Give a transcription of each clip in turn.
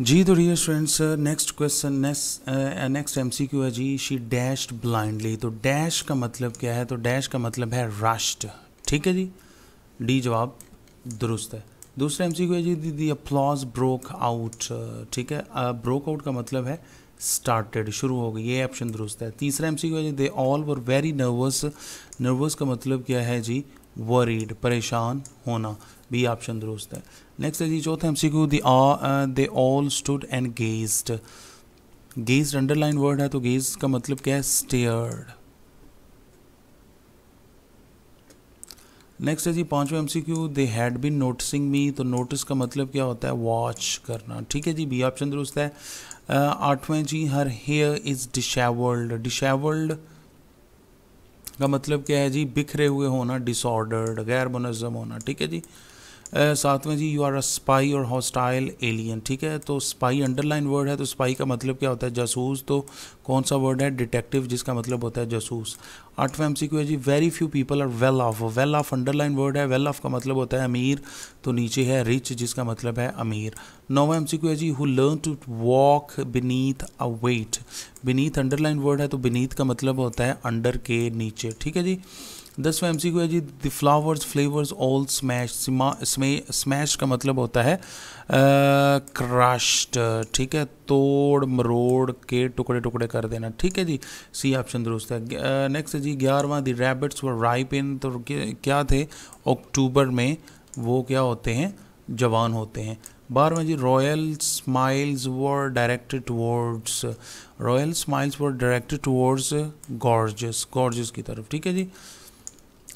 जी तो dear students next question next next Q है जी शी डैश ब्लाइंडली तो डैश का मतलब क्या है तो डैश का मतलब है राष्ट्र ठीक है जी डी जवाब दुरुस्त है दूसरा एम सी क्यू है जी दी अपलॉज ब्रोक आउट ठीक है ब्रोक uh, आउट का मतलब है स्टार्टेड शुरू हो गई ये ऑप्शन दुरुस्त है तीसरा एम सी क्यू है जी they all were very nervous nervous का मतलब क्या है जी वरीड परेशान होना बी ऑप्शन दुरुस्त है नेक्स्ट है जी चौथा M C Q they all stood and gazed gazed underlined word है तो गेज का मतलब क्या है स्टेयर्ड नेक्स्ट है जी पांचवा M C Q they had been noticing me तो नोटिस का मतलब क्या होता है वॉच करना ठीक है जी बी ऑप्शन दुरुस्त है uh, आठवें जी हर हेयर इज़ डिशेवल्ड डिशेवल्ड का मतलब क्या है जी बिखरे हुए होना डिसऑर्डर्ड गैर मुनज़म होना ठीक है जी सातवें जी यू आर अ स्पाई और हॉस्टाइल एलियन ठीक है तो स्पाई अंडरलाइन वर्ड है तो स्पाई का मतलब क्या होता है जासूस तो कौन सा वर्ड है डिटेक्टिव जिसका मतलब होता है जासूस आठवें एम है जी very few people are well off well off underlined word है वेल ऑफ का मतलब होता है अमीर तो नीचे है रिच जिसका मतलब है अमीर नौवा एम है जी who learn to walk beneath a weight beneath underlined word है तो बीनीथ का मतलब होता है अंडर के नीचे ठीक है जी दसवा एम सी है जी the flowers flavours all smash smash का मतलब होता है क्रश्ड ठीक है तोड़ मरोड़ के टुकड़े टुकड़े कर देना ठीक है जी सी ऑप्शन दुरुस्त है नेक्स्ट जी ग्यारहवा the rabbits were ripe in तो क्या थे अक्टूबर में वो क्या होते हैं जवान होते हैं बारहवें जी royal smiles were directed towards royal smiles were directed towards gorgeous gorgeous की तरफ ठीक है जी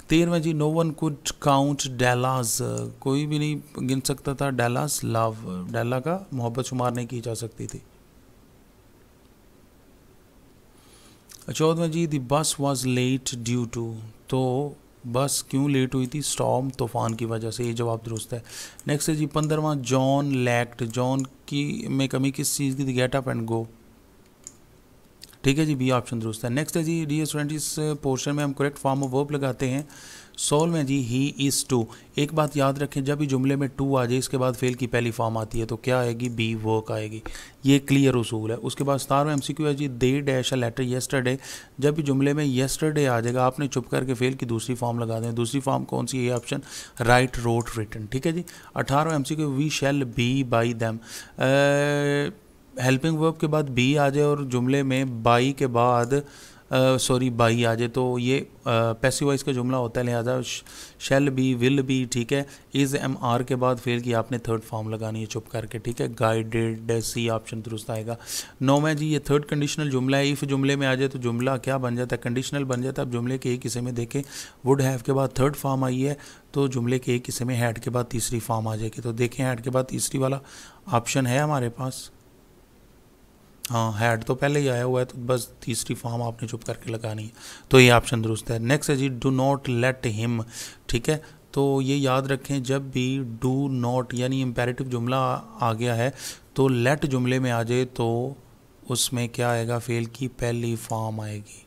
तेरहवें जी नो वन कुड काउंट डेलाज कोई भी नहीं गिन सकता था डेलाज लव डेला का मोहब्बत शुमार नहीं की जा सकती थी चौदहवें जी दी बस वाज लेट ड्यू टू तो बस क्यों लेट हुई थी स्टॉम तूफान की वजह से ये जवाब दुरुस्त है नेक्स्ट है जी पंद्रहवा जॉन लैक्ट जॉन की में कमी किस चीज़ की थी गेट अप एंड गो ठीक है जी बी ऑप्शन दुरुस्त है नेक्स्ट है जी डी स्टूडेंट इस पोर्शन में हम करेक्ट फॉर्म ऑफ वर्ब लगाते हैं सोल में जी ही इज़ टू एक बात याद रखें जब भी जुमले में टू आ जाए इसके बाद फेल की पहली फॉर्म आती है तो क्या आएगी बी वर्क आएगी ये क्लियर उसूल है उसके बाद स्टार में एम सी क्यू है जी दे डैश है लेटर येस्टरडे जब भी जुमले में येस्टरडे आ जाएगा आपने चुप करके फेल की दूसरी फॉर्म लगा दें दूसरी फॉर्म कौन सी ये ऑप्शन राइट रोट रिटर्न ठीक है जी अठारह M C Q we shall be by them helping verb के बाद बी आ जाए और जुमले में बाई के बाद सॉरी बाई आ जाए तो ये वाइज का जुमला होता है लिहाजा शेल भी विल भी ठीक है इज़ एम आर के बाद फेल की आपने थर्ड फॉर्म लगानी है चुप करके ठीक है गाइडेड सी ऑप्शन दुरुस्त आएगा नौ में जी ये थर्ड कंडीशनल जुमला है इफ़ जुमले में आ जाए तो जुमला क्या बन जाता है कंडीशनल बन जाता है अब जुमले के एक हिस्से में देखें वुड हैव के बाद थर्ड फॉर्म आई है तो जुमले के एक हिस्से में हैड के बाद तीसरी फॉर्म आ जाएगी तो देखें हैड के बाद तीसरी वाला ऑप्शन है हमारे पास हाँ हैड तो पहले ही आया हुआ है तो बस तीसरी फॉर्म आपने चुप करके लगानी है तो ये ऑप्शन दुरुस्त है नेक्स्ट है जी डू नॉट लेट हिम ठीक है तो ये याद रखें जब भी डू नॉट यानी इम्पेरेटिव जुमला आ गया है तो लेट जुमले में आ जाए तो उसमें क्या आएगा फेल की पहली फॉर्म आएगी